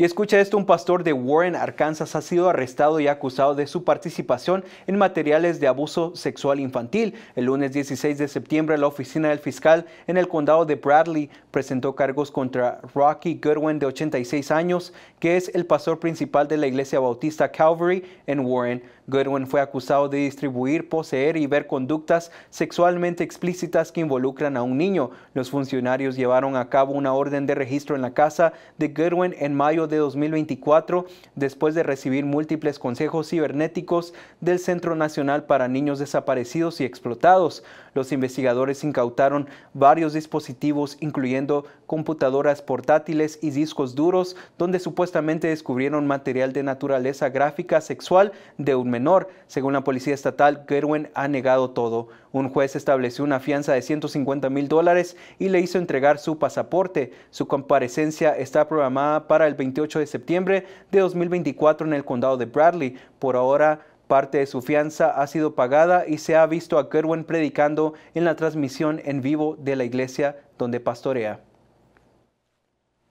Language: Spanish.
Y escucha esto, un pastor de Warren, Arkansas, ha sido arrestado y acusado de su participación en materiales de abuso sexual infantil. El lunes 16 de septiembre, la oficina del fiscal en el condado de Bradley presentó cargos contra Rocky Goodwin, de 86 años, que es el pastor principal de la iglesia bautista Calvary en Warren. Gerwin fue acusado de distribuir, poseer y ver conductas sexualmente explícitas que involucran a un niño. Los funcionarios llevaron a cabo una orden de registro en la casa de Gerwin en mayo de 2024 después de recibir múltiples consejos cibernéticos del Centro Nacional para Niños Desaparecidos y Explotados. Los investigadores incautaron varios dispositivos incluyendo computadoras portátiles y discos duros donde supuestamente descubrieron material de naturaleza gráfica sexual de un según la policía estatal, Kerwin ha negado todo. Un juez estableció una fianza de 150 mil dólares y le hizo entregar su pasaporte. Su comparecencia está programada para el 28 de septiembre de 2024 en el condado de Bradley. Por ahora, Parte de su fianza ha sido pagada y se ha visto a Kerwin predicando en la transmisión en vivo de la iglesia donde pastorea.